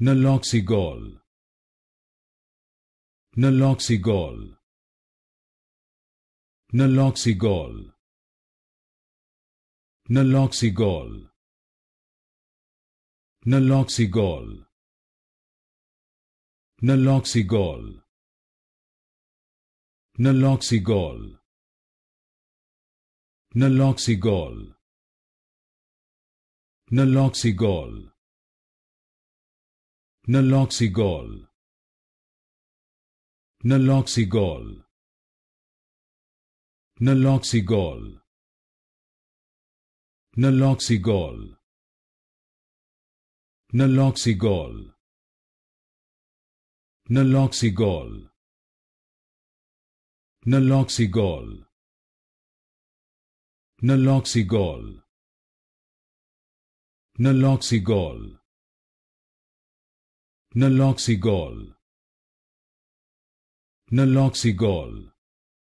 Naloxigol. Naloxigol. Naloxigol. Naloxigol. Naloxigol. Naloxigol. Naloxigol. Naloxigol. Naloxigol. Naloxigol. Naloxigol. Naloxigol. Naloxigol. Naloxigol. Naloxigol. Naloxigol. Naloxigol. Naloxigol. Naloxigol Naloxigol